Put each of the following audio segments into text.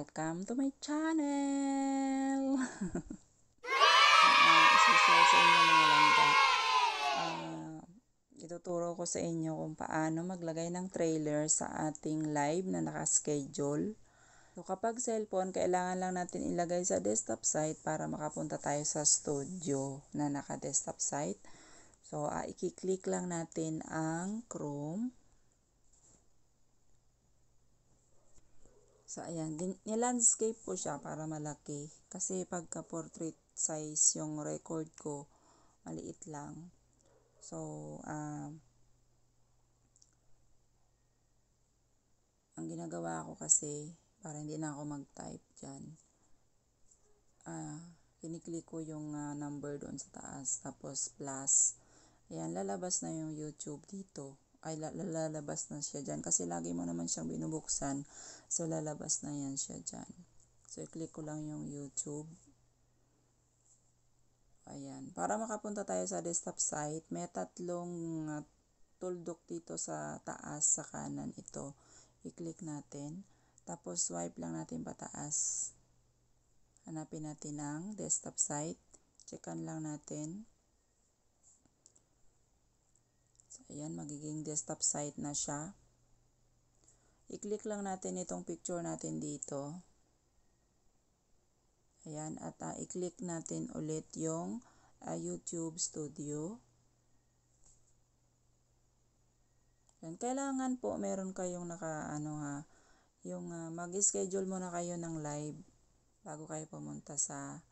Welcome to my channel! uh, Isishare ah, ituturo ko sa inyo kung paano maglagay ng trailer sa ating live na nakaschedule. So, kapag cellphone, kailangan lang natin ilagay sa desktop site para makapunta tayo sa studio na naka-desktop site. So, uh, ah, i-click lang natin ang Chrome. So, ayan. Nilandscape ko siya para malaki. Kasi pagka portrait size yung record ko, maliit lang. So, um, ang ginagawa ko kasi, para hindi na ako mag-type dyan, uh, kiniklik ko yung uh, number doon sa taas, tapos plus. Ayan, lalabas na yung YouTube dito ay lalabas na siya dyan. Kasi lagi mo naman siyang binubuksan. So, lalabas na yan siya dyan. So, i-click ko lang yung YouTube. Ayan. Para makapunta tayo sa desktop site, may tatlong ah, tuldok dito sa taas sa kanan ito. I-click natin. Tapos, swipe lang natin pataas. Hanapin natin ang desktop site. Checkan lang natin. Ayan, magiging desktop site na siya. I-click lang natin itong picture natin dito. Ayan, at uh, i-click natin ulit yung uh, YouTube Studio. Ayan, kailangan po meron kayong naka, ano ha, yung uh, mag-schedule muna kayo ng live bago kayo pumunta sa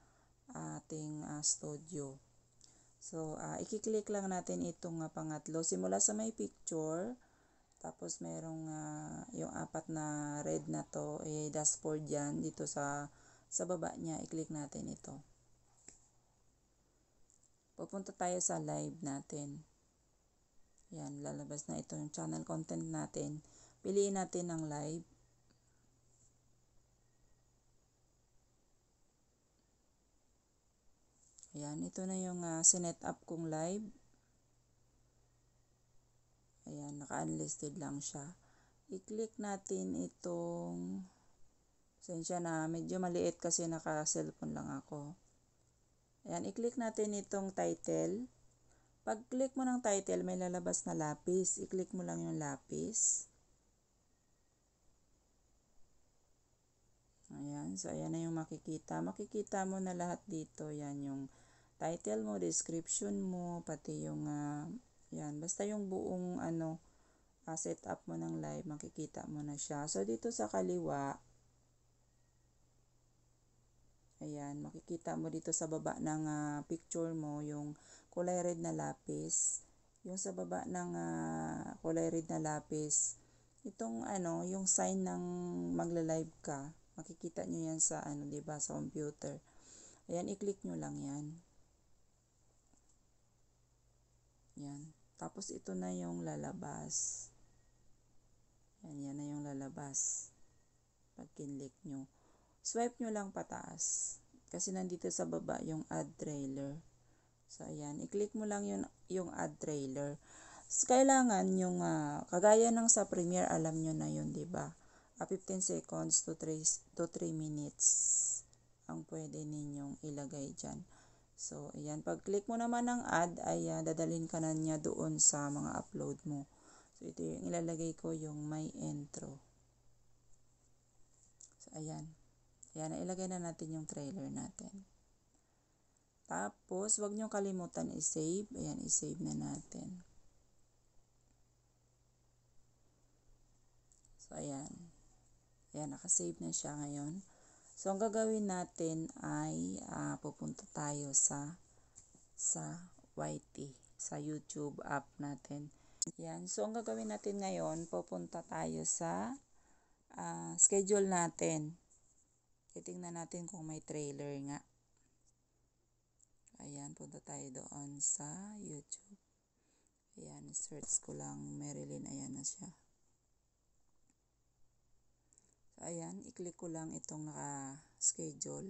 ating uh, studio. So, uh, ah, i-click lang natin itong uh, pangatlo. Simula sa may picture, tapos merong uh, yung apat na red na to, eh, dashboard yan, dito sa, sa baba niya, i-click natin ito. Pupunta tayo sa live natin. Yan, lalabas na ito yung channel content natin. Piliin natin ang live. Ayan, ito na yung uh, sinet up kong live. Ayan, naka-unlisted lang siya. I-click natin itong sensya na medyo maliit kasi naka-cellphone lang ako. Ayan, i-click natin itong title. Pag-click mo ng title, may lalabas na lapis. I-click mo lang yung lapis. Ayan, so ayan na yung makikita. Makikita mo na lahat dito. Ayan yung title mo, description mo, pati yung, uh, yan, basta yung buong, ano, uh, setup mo ng live, makikita mo na siya. So, dito sa kaliwa, ayan, makikita mo dito sa baba ng uh, picture mo, yung kulay red na lapis, yung sa baba ng uh, kulay red na lapis, itong ano, yung sign ng magla-live ka, makikita nyo yan sa ano, 'di ba, sa computer. Ayan, i-click nyo lang yan. Yan. Tapos ito na yung lalabas. Yan, yan na yung lalabas. Pag kinlik nyo. Swipe nyo lang pataas. Kasi nandito sa baba yung add trailer. So, ayan. I-click mo lang yun, yung add trailer. So, kailangan yung, uh, kagaya ng sa Premiere, alam nyo na yun, diba? A 15 seconds to 3, to 3 minutes ang pwede ninyong ilagay dyan. So, ayan. Pag-click mo naman ng add, ay uh, dadalhin ka na niya doon sa mga upload mo. So, ito yung ilalagay ko yung my intro. So, ayan. Ayan, ilagay na natin yung trailer natin. Tapos, wag nyo kalimutan i-save. Ayan, i-save na natin. So, ayan. Ayan, nakasave na siya ngayon. So, ang gagawin natin ay uh, pupunta tayo sa sa YT, sa YouTube app natin. Yan. So, ang gagawin natin ngayon, pupunta tayo sa uh, schedule natin. Titingnan natin kung may trailer nga. Ayan, punta tayo doon sa YouTube. Ayan, search ko lang Marilyn. Ayan na siya ayan, i-click ko lang itong naka-schedule.